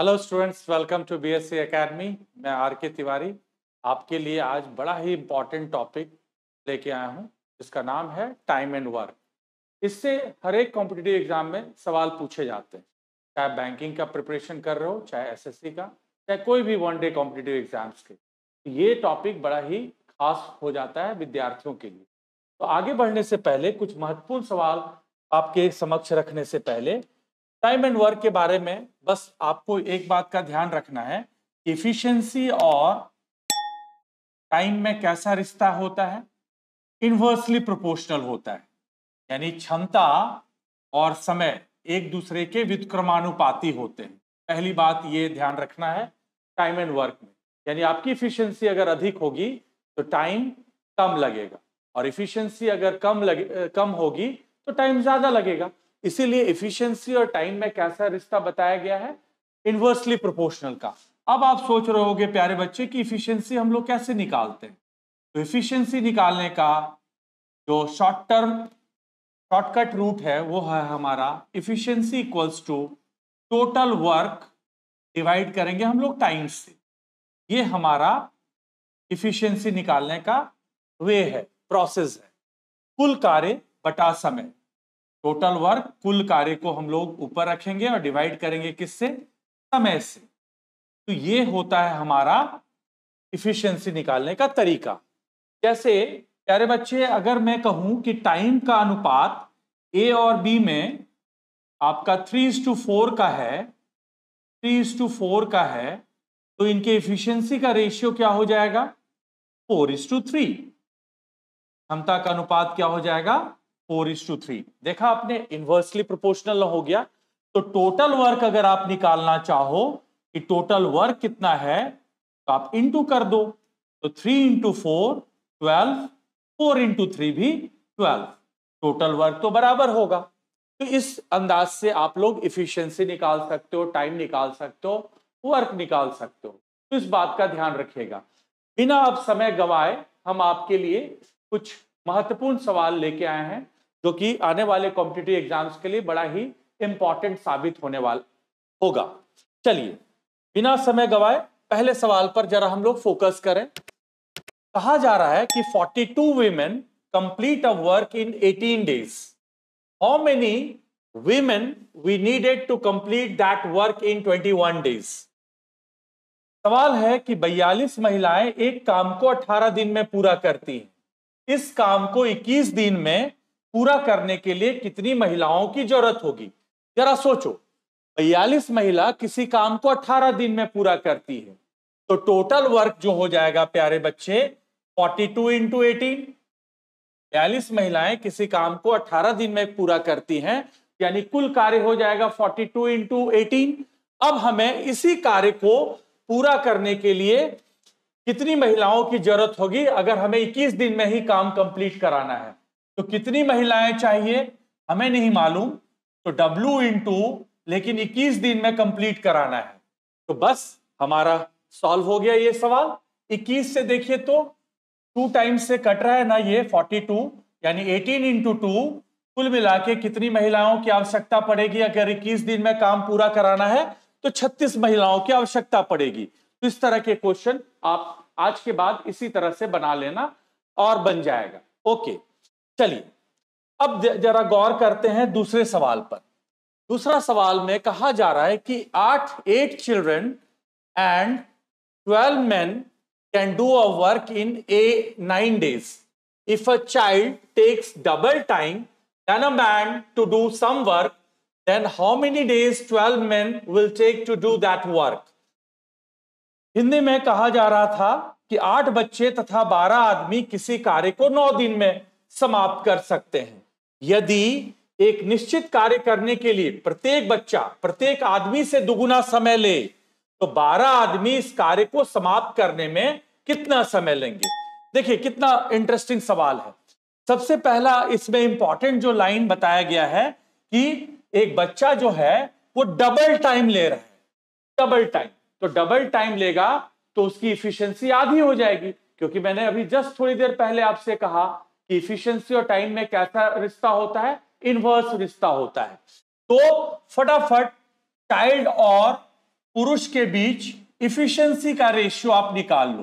Hello students welcome to BSc Academy मैं R K Tiwari आपके लिए आज बड़ा ही इम्पॉर्टेंट टॉपिक लेके आया हूँ जिसका नाम है टाइम एंड वर्क इससे हर एक कॉम्पिटेटिव एग्जाम में सवाल पूछे जाते हैं चाहे बैंकिंग का प्रिपरेशन कर रहे हो चाहे एसएससी का चाहे कोई भी वन डे कॉम्पिटेटिव एग्जाम्स के तो ये टॉपिक बड़ा ही खास हो जाता है विद्यार्थियों के लिए तो आगे बढ़ने से पहले कुछ महत्वपूर्ण सवाल आपके समक्ष रखने से पहले टाइम एंड वर्क के बारे में बस आपको एक बात का ध्यान रखना है इफिशियंसी और टाइम में कैसा रिश्ता होता है इन्वर्सली प्रोपोर्शनल होता है यानी क्षमता और समय एक दूसरे के विक्रमानुपाती होते हैं पहली बात ये ध्यान रखना है टाइम एंड वर्क में यानी आपकी इफिशियंसी अगर अधिक होगी तो टाइम कम लगेगा और इफिशियंसी अगर कम लगे कम होगी तो टाइम ज्यादा लगेगा इसीलिए इफिशियंसी और टाइम में कैसा रिश्ता बताया गया है इन्वर्सली प्रोपोर्शनल का अब आप सोच रहे होगे प्यारे बच्चे कि इफिशियंसी हम लोग कैसे निकालते हैं तो इफिशियंसी निकालने का जो शॉर्ट टर्म शॉर्टकट रूट है वो है हमारा efficiency equals to total work divide करेंगे हम लोग टाइम से ये हमारा इफिशियंसी निकालने का वे है प्रोसेस है कुल कार्य बटा समय टोटल वर्क कुल कार्य को हम लोग ऊपर रखेंगे और डिवाइड करेंगे किससे समय से तो ये होता है हमारा इफिशियंसी निकालने का तरीका जैसे प्यारे बच्चे अगर मैं कहूं कि टाइम का अनुपात ए और बी में आपका थ्री इज टू फोर का है थ्री इज टू फोर का है तो इनके इफिशियंसी का रेशियो क्या हो जाएगा फोर इज टू थ्री क्षमता का अनुपात क्या हो जाएगा फोर इज टू थ्री देखा आपने इन्वर्सली प्रोपोर्शनल हो गया तो टोटल वर्क अगर आप निकालना चाहो कि टोटल वर्क कितना है तो आप इंटू कर दो तो three into four twelve four into three भी ट्वेल्व टोटल वर्क तो बराबर होगा तो इस अंदाज से आप लोग इफिशियंसी निकाल सकते हो टाइम निकाल सकते हो वर्क निकाल सकते हो तो इस बात का ध्यान रखिएगा बिना आप समय गवाए हम आपके लिए कुछ महत्वपूर्ण सवाल लेके आए हैं जो कि आने वाले कॉम्पिटेटिव एग्जाम्स के लिए बड़ा ही इंपॉर्टेंट साबित होने वाला होगा चलिए बिना समय गवाए पहले सवाल पर जरा हम लोग फोकस करें कहा जा रहा है कि 42 two women complete a work in 18 days how many women we needed to complete that work in 21 days सवाल है कि 42 महिलाएं एक काम को 18 दिन में पूरा करती हैं इस काम को 21 दिन में पूरा करने के लिए कितनी महिलाओं की जरूरत होगी जरा सोचो बयालीस महिला किसी काम को अठारह दिन में पूरा करती है तो टोटल वर्क जो हो जाएगा प्यारे बच्चे फोर्टी टू इंटू एटीन बयालीस महिलाएं किसी काम को अठारह दिन में पूरा करती हैं यानी कुल कार्य हो जाएगा फोर्टी टू इंटू एटीन अब हमें इसी कार्य को पूरा करने के लिए कितनी महिलाओं की जरूरत होगी अगर हमें 21 दिन में ही काम कंप्लीट कराना है तो कितनी महिलाएं चाहिए हमें नहीं मालूम तो W इंटू लेकिन 21 दिन में कंप्लीट कराना है तो बस हमारा सॉल्व हो गया ये सवाल 21 से देखिए तो टू टाइम्स से कट रहा है ना ये 42 यानी 18 इंटू टू कुल मिला के कितनी महिलाओं की आवश्यकता पड़ेगी अगर इक्कीस दिन में काम पूरा कराना है तो छत्तीस महिलाओं की आवश्यकता पड़ेगी तो इस तरह के क्वेश्चन आप आज के बाद इसी तरह से बना लेना और बन जाएगा ओके चलिए अब जरा गौर करते हैं दूसरे सवाल पर दूसरा सवाल में कहा जा रहा है कि आठ eight children and twelve man can do a work in a nine days if a child takes double time than a man to do some work then how many days twelve man will take to do that work Hindi में कहा जा रहा था कि आठ बच्चे तथा बारह आदमी किसी कार्य को नौ दिन में समाप्त कर सकते हैं यदि एक निश्चित कार्य करने के लिए प्रत्येक बच्चा प्रत्येक आदमी से दुगुना समय ले तो 12 आदमी इस कार्य को समाप्त करने में कितना समय लेंगे देखिए कितना इंटरेस्टिंग सवाल है सबसे पहला इसमें इंपॉर्टेंट जो लाइन बताया गया है कि एक बच्चा जो है वो डबल टाइम ले रहा है डबल टाइम तो डबल टाइम लेगा तो उसकी इफिशियंसी आधी हो जाएगी क्योंकि मैंने अभी जस्ट थोड़ी देर पहले आपसे कहा इफिशियंसी और टाइम में कैसा रिश्ता होता है इनवर्स रिश्ता होता है तो फटाफट चाइल्ड और पुरुष के बीच इफिशियंसी का रेशियो आप निकाल लो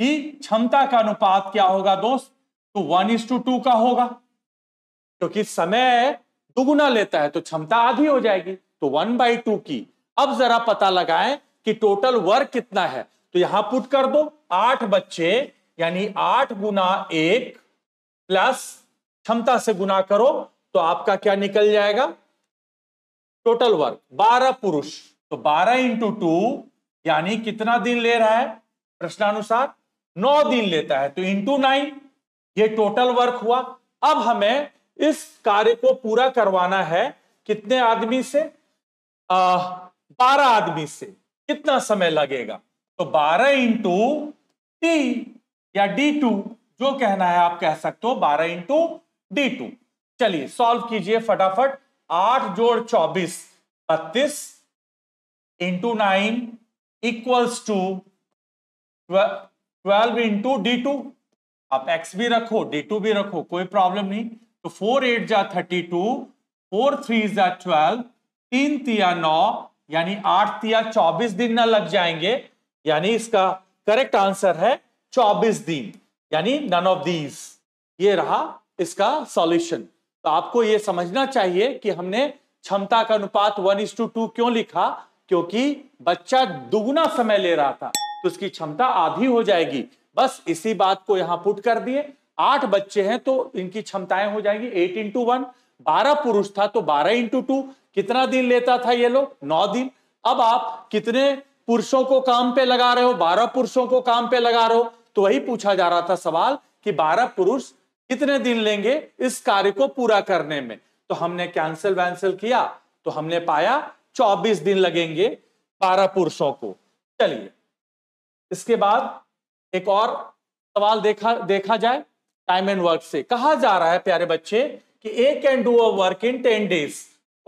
कि क्षमता का अनुपात क्या होगा दोस्त तो वन इज टू टू का होगा क्योंकि तो समय दुगुना लेता है तो क्षमता आधी हो जाएगी तो वन बाई टू की अब जरा पता लगाएं कि टोटल वर्क कितना है तो यहां पुट कर दो आठ बच्चे यानी आठ गुना एक प्लस क्षमता से गुना करो तो आपका क्या निकल जाएगा टोटल वर्क 12 पुरुष तो 12 इंटू टू यानी कितना दिन ले रहा है प्रश्नानुसार 9 दिन लेता है तो इंटू नाइन ये टोटल वर्क हुआ अब हमें इस कार्य को पूरा करवाना है कितने आदमी से बारह आदमी से कितना समय लगेगा तो बारह इंटू टी या डी टू जो कहना है आप कह सकते हो बारह इंटू डी टू चलिए सॉल्व कीजिए फटाफट आठ जोड़ चौबीस बत्तीस into nine equals to twelve into d two आप एक्स भी रखो डी टू भी रखो कोई प्रॉब्लम नहीं तो फोर एट जा थर्टी टू फोर थ्री जा ट्वेल्व तीन तिया नौ यानी आठ तिया चौबीस दिन ना लग जाएंगे यानी इसका करेक्ट आंसर है चौबीस दिन यानी नन ऑफ दीज ये रहा इसका सॉल्यूशन तो आपको ये समझना चाहिए कि हमने क्षमता का अनुपात वन इस टू टू क्यों लिखा क्योंकि बच्चा दुगुना समय ले रहा था तो उसकी क्षमता आधी हो जाएगी बस इसी बात को यहां पुट कर दिए आठ बच्चे हैं तो इनकी क्षमताएं हो जाएंगी एट इंटू वन बारह पुरुष था तो बारह इंटू टू कितना दिन लेता था ये लोग नौ दिन अब आप कितने पुरुषों को काम पे लगा रहे हो बारह पुरुषों को काम पे लगा रहे हो तो वही पूछा जा रहा था सवाल कि बारह पुरुष कितने दिन लेंगे इस कार्य को पूरा करने में तो हमने कैंसिल वैंसिल किया तो हमने पाया 24 दिन लगेंगे 12 पुरुषों को चलिए इसके बाद एक और सवाल देखा देखा जाए टाइम एंड वर्क से कहा जा रहा है प्यारे बच्चे कि A can do a work in ten days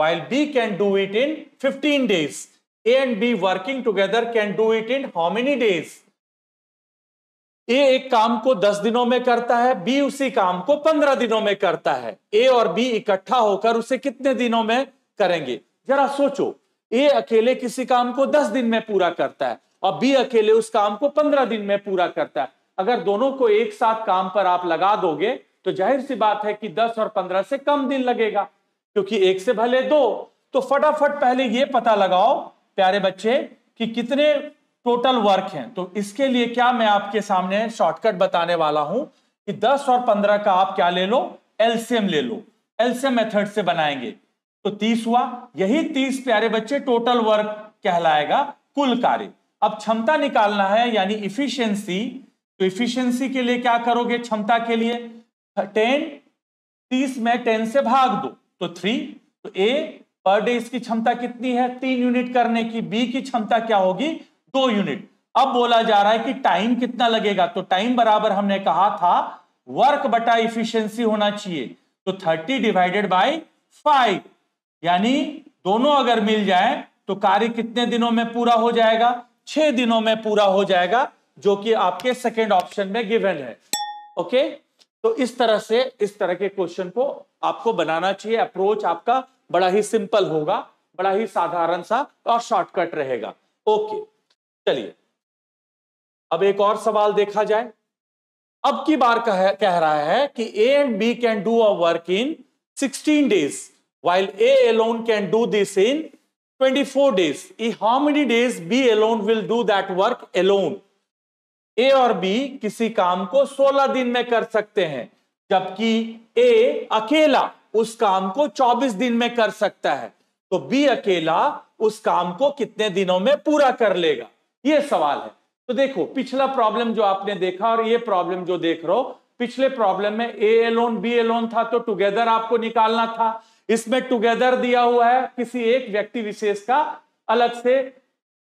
while B can do it in fifteen days A and B working together can do it in how many days A एक काम को दस दिनों में करता है बी उसी काम को पंद्रह दिनों में करता है ए और बी इकट्ठा होकर उसे कितने दिनों में करेंगे जरा सोचो ए अकेले किसी काम को दस दिन में पूरा करता है और बी अकेले उस काम को पंद्रह दिन में पूरा करता है अगर दोनों को एक साथ काम पर आप लगा दोगे तो जाहिर सी बात है कि दस और पंद्रह से कम दिन लगेगा क्योंकि एक से भले दो तो फटाफट पहले ये पता लगाओ प्यारे बच्चे कि कितने टोटल वर्क है तो इसके लिए क्या मैं आपके सामने शॉर्टकट बताने वाला हूं कि 10 और 15 का आप क्या ले लो एलसीएम ले लो एलसीएम मेथड से बनाएंगे तो 30 हुआ यही 30 प्यारे बच्चे टोटल वर्क कहलाएगा कुल कार्य अब क्षमता निकालना है यानी इफिशियंसी तो इफिशियंसी के लिए क्या करोगे क्षमता के लिए टेन तीस में टेन से भाग दो तो थ्री तो ए पर डे इसकी क्षमता कितनी है तीन यूनिट करने की बी की क्षमता क्या होगी दो यूनिट अब बोला जा रहा है कि टाइम कितना लगेगा तो टाइम बराबर हमने कहा था वर्क बटा इफिशियंसी होना चाहिए तो 30 डिवाइडेड बाय 5 यानी दोनों अगर मिल जाए तो कार्य कितने दिनों में पूरा हो जाएगा छह दिनों में पूरा हो जाएगा जो कि आपके सेकेंड ऑप्शन में गिवन है ओके तो इस तरह से इस तरह के क्वेश्चन को आपको बनाना चाहिए अप्रोच आपका बड़ा ही सिंपल होगा बड़ा ही साधारण सा और शॉर्टकट रहेगा ओके चलिए अब एक और सवाल देखा जाए अब की बार कह, कह रहा है कि A and B can do a work in 16 days while A alone can do this in 24 days. How many days B alone will do that work alone A और बी किसी काम को 16 दिन में कर सकते हैं जबकि ए अकेला उस काम को 24 दिन में कर सकता है तो बी अकेला उस काम को कितने दिनों में पूरा कर लेगा ये सवाल है तो देखो पिछला प्रॉब्लम जो आपने देखा और ये प्रॉब्लम जो देख रहे हो पिछले प्रॉब्लम में ए एलोन बी एलोन था तो टुगेदर आपको निकालना था इसमें टुगेदर दिया हुआ है किसी एक व्यक्ति विशेष का अलग से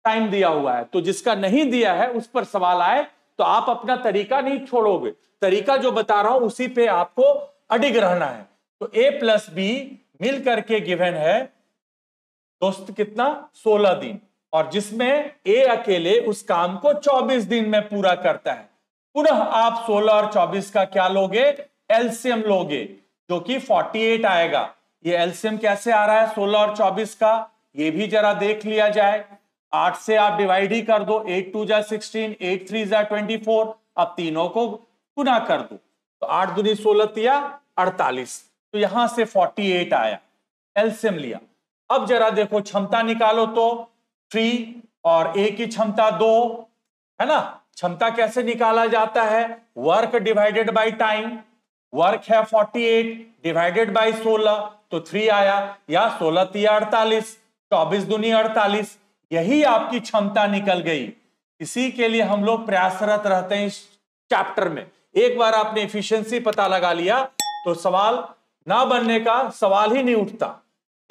टाइम दिया हुआ है तो जिसका नहीं दिया है उस पर सवाल आए तो आप अपना तरीका नहीं छोड़ोगे तरीका जो बता रहा हूं उसी पे आपको अडिग रहना है तो ए प्लस बी मिल करके गिवेन है दोस्त कितना सोलह दिन और जिसमें ए अकेले उस काम को 24 दिन में पूरा करता है पुनः आप 16 और 24 का क्या लोगे एल्सियम लोगे जो कि 48 आएगा ये एल्सियम कैसे आ रहा है 16 और 24 का ये भी जरा देख लिया जाए आठ से आप डिवाइड ही कर दो एट टू जा सिक्सटीन एट थ्री जा ट्वेंटी फोर अब तीनों को गुना कर दो तो आठ दुनी सोलह तिया अड़तालीस तो यहां से फोर्टी एट आया एल्सियम लिया अब जरा देखो क्षमता निकालो तो थ्री और ए की क्षमता दो है ना क्षमता कैसे निकाला जाता है work divided by time work है 48 डिवाइडेड बाय 16 तो 3 आया या 16 ती अड़तालीस चौबीस दुनी अड़तालीस यही आपकी क्षमता निकल गई इसी के लिए हम लोग प्रयासरत रहते हैं इस चैप्टर में एक बार आपने इफिशियंसी पता लगा लिया तो सवाल ना बनने का सवाल ही नहीं उठता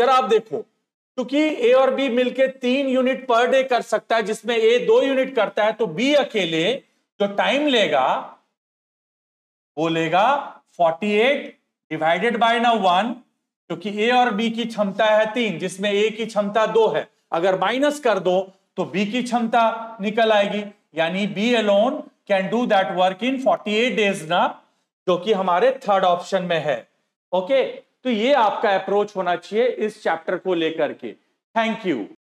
जरा आप देखो क्योंकि ए और बी मिलके तीन यूनिट पर डे कर सकता है जिसमें ए दो यूनिट करता है तो बी अकेले जो टाइम लेगा वो लेगा 48 डिवाइडेड बाय ना वन क्योंकि ए और बी की क्षमता है तीन जिसमें ए की क्षमता दो है अगर माइनस कर दो तो बी की क्षमता निकल आएगी यानी B alone can do that work in 48 days ना जो कि हमारे थर्ड ऑप्शन में है ओके okay? तो ये आपका अप्रोच होना चाहिए इस चैप्टर को लेकर के थैंक यू